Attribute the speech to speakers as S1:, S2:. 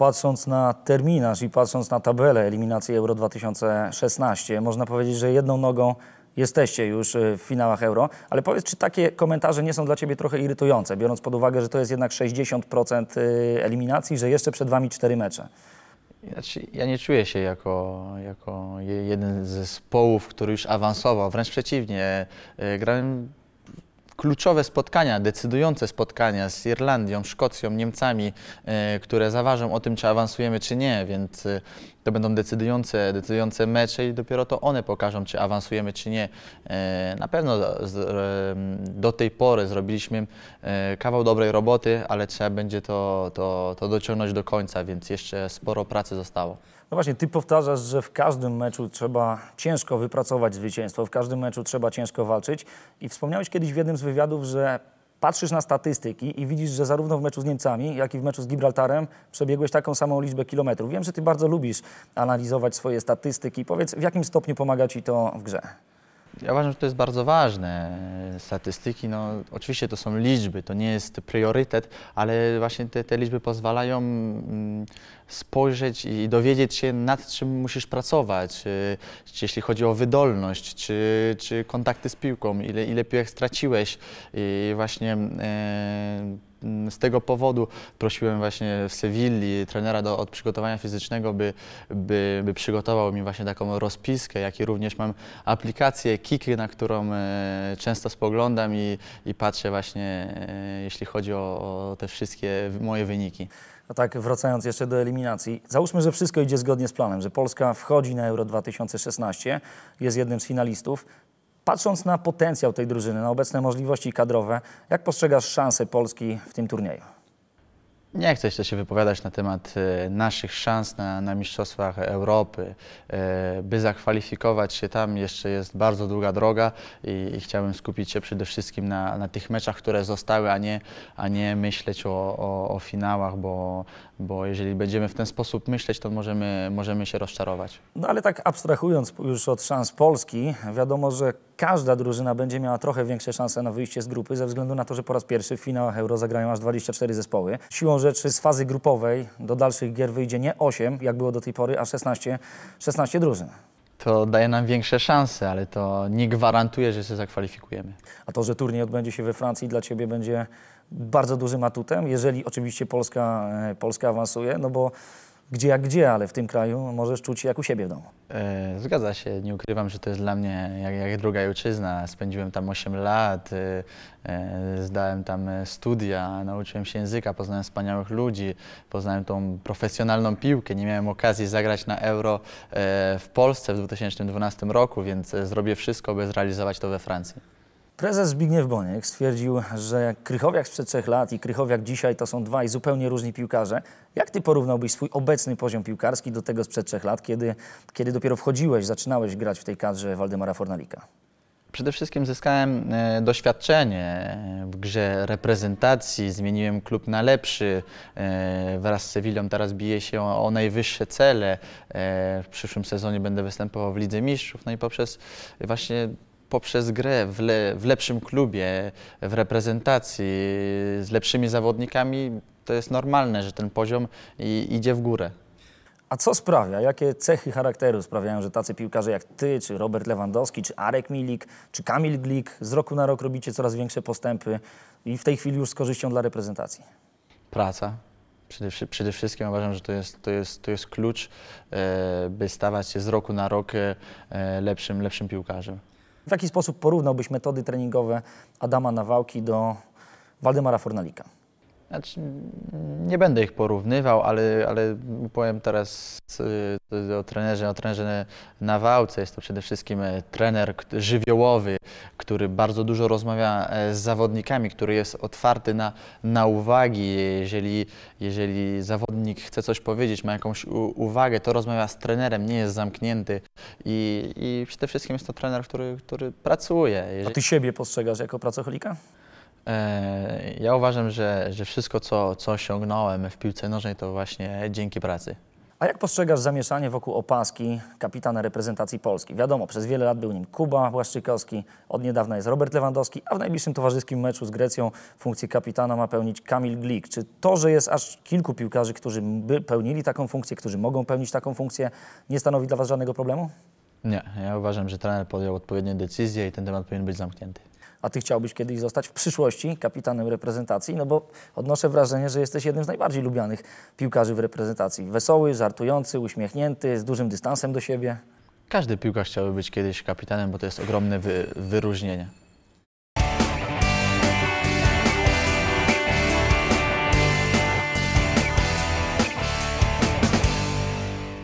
S1: patrząc na terminarz i patrząc na tabelę eliminacji Euro 2016, można powiedzieć, że jedną nogą jesteście już y, w finałach Euro, ale powiedz, czy takie komentarze nie są dla Ciebie trochę irytujące, biorąc pod uwagę, że to jest jednak 60% y, eliminacji, że jeszcze przed Wami cztery mecze?
S2: Ja, nie czuję się jako, jako jeden z zespołów, który już awansował, wręcz przeciwnie. Y, grałem kluczowe spotkania, decydujące spotkania z Irlandią, Szkocją, Niemcami, e, które zaważą o tym, czy awansujemy, czy nie, więc e, to będą decydujące, decydujące mecze i dopiero to one pokażą, czy awansujemy, czy nie. E, na pewno do tej pory zrobiliśmy kawał dobrej roboty, ale trzeba będzie to, to, to dociągnąć do końca, więc jeszcze sporo pracy
S1: zostało. No właśnie, ty powtarzasz, że w każdym meczu trzeba ciężko wypracować zwycięstwo, w każdym meczu trzeba ciężko walczyć i wspomniałeś kiedyś w jednym z wywiadów, że patrzysz na statystyki i widzisz, że zarówno w meczu z Niemcami, jak i w meczu z Gibraltarem przebiegłeś taką samą liczbę kilometrów. Wiem, że ty bardzo lubisz analizować swoje statystyki. Powiedz, w jakim stopniu pomaga ci to w grze?
S2: Ja uważam, że to jest bardzo ważne. E, statystyki, no oczywiście to są liczby, to nie jest priorytet, ale właśnie te, te liczby pozwalają mm, spojrzeć i dowiedzieć się, nad czym musisz pracować, e, czy, jeśli chodzi o wydolność, czy, czy kontakty z piłką, ile, ile piłek straciłeś i właśnie. E, Mm, z tego powodu prosiłem właśnie w Sewilli trenera do, od przygotowania fizycznego, by, by, by, przygotował mi właśnie taką rozpiskę, jak i również mam aplikację Kiki, na którą e, często spoglądam i, i patrzę właśnie, e, jeśli
S1: chodzi o, o te wszystkie moje wyniki. A no tak, wracając jeszcze do eliminacji, załóżmy, że wszystko idzie zgodnie z planem, że Polska wchodzi na Euro 2016, jest jednym z finalistów. Patrząc na potencjał tej drużyny, na obecne możliwości kadrowe, jak postrzegasz szanse Polski w tym turnieju?
S2: Nie chcę się wypowiadać na temat e, naszych szans na, na, Mistrzostwach Europy. E, by zakwalifikować się tam jeszcze jest bardzo długa droga i, i chciałbym skupić się przede wszystkim na, na, tych meczach, które zostały, a nie, a nie myśleć o, o, o finałach, bo, bo jeżeli będziemy w ten sposób myśleć, to możemy, możemy się rozczarować.
S1: No ale tak abstrahując już od szans Polski, wiadomo, że każda drużyna będzie miała trochę większe szanse na wyjście z grupy, ze względu na to, że po raz pierwszy w finałach Euro zagrają aż 24 zespoły. Siłą rzeczy z fazy grupowej do dalszych gier wyjdzie nie 8, jak było do tej pory, a 16, 16 drużyn to daje nam większe szanse, ale to nie gwarantuje, że się zakwalifikujemy. A to, że turniej odbędzie się we Francji, dla Ciebie będzie bardzo dużym atutem, jeżeli oczywiście Polska, e, Polska awansuje, no bo gdzie jak gdzie, ale w tym kraju możesz czuć się jak u siebie w domu.
S2: E, zgadza się, nie ukrywam, że to jest dla mnie jak, jak druga ojczyzna. Spędziłem tam 8 lat, y, e, zdałem tam e, studia, nauczyłem się języka, poznałem wspaniałych ludzi, poznałem tą profesjonalną piłkę. Nie miałem okazji zagrać na Euro w Polsce w 2012 roku, więc zrobię wszystko, by zrealizować to we Francji.
S1: Prezes Zbigniew Boniek stwierdził, że Krychowiak sprzed trzech lat i Krychowiak dzisiaj to są i zupełnie różni piłkarze. Jak ty porównałbyś swój obecny poziom piłkarski do tego sprzed trzech lat, kiedy, kiedy dopiero wchodziłeś, zaczynałeś grać w tej kadrze Waldemara Fornalika?
S2: Przede wszystkim zyskałem e, doświadczenie w grze reprezentacji, zmieniłem klub na lepszy. E, wraz z Sewillą teraz bije się o najwyższe cele. E, w przyszłym sezonie będę występował w Lidze Mistrzów. No i poprzez właśnie poprzez grę w, le, w lepszym klubie, w reprezentacji, z lepszymi zawodnikami, to jest normalne, że ten poziom i, idzie w górę.
S1: A co sprawia, jakie cechy charakteru sprawiają, że tacy piłkarze jak ty, czy Robert Lewandowski, czy Arek Milik, czy Kamil Glik z roku na rok robicie coraz większe postępy i w tej chwili już z korzyścią dla reprezentacji?
S2: Praca. Przede, przede wszystkim uważam, że to jest, to jest, to jest klucz, e, by stawać się z roku na rok e, e, lepszym, lepszym piłkarzem.
S1: W jaki sposób porównałbyś metody treningowe Adama Nawałki do Waldemara Fornalika? Znaczy,
S2: nie będę ich porównywał, ale, ale powiem teraz y, o trenerze, o trenerze Nawałce. Jest to przede wszystkim e, trener żywiołowy, który bardzo dużo rozmawia e, z zawodnikami, który jest otwarty na, na uwagi. Jeżeli, jeżeli zawodnik chce coś powiedzieć, ma jakąś uwagę, to rozmawia z trenerem, nie jest zamknięty. I, i przede wszystkim jest to trener, który,
S1: który pracuje. Jeżeli... A ty siebie postrzegasz jako pracocholika?
S2: E, ja uważam, że, że wszystko, co, co osiągnąłem w piłce nożnej, to właśnie dzięki pracy.
S1: A jak postrzegasz zamieszanie wokół opaski kapitana reprezentacji Polski? Wiadomo, przez wiele lat był nim Kuba Błaszczykowski, od niedawna jest Robert Lewandowski, a w najbliższym towarzyskim meczu z Grecją funkcję kapitana ma pełnić Kamil Glik. Czy to, że jest aż kilku piłkarzy, którzy by pełnili taką funkcję, którzy mogą pełnić taką funkcję, nie stanowi dla Was żadnego problemu? Nie, ja uważam, że trener podjął odpowiednie decyzje i ten temat powinien być zamknięty a ty chciałbyś kiedyś zostać w przyszłości kapitanem reprezentacji, no bo odnoszę wrażenie, że jesteś jednym z najbardziej lubianych piłkarzy w reprezentacji. Wesoły, żartujący, uśmiechnięty, z dużym dystansem do siebie. Każdy piłkarz chciałby być kiedyś kapitanem, bo to jest ogromne wy wyróżnienie.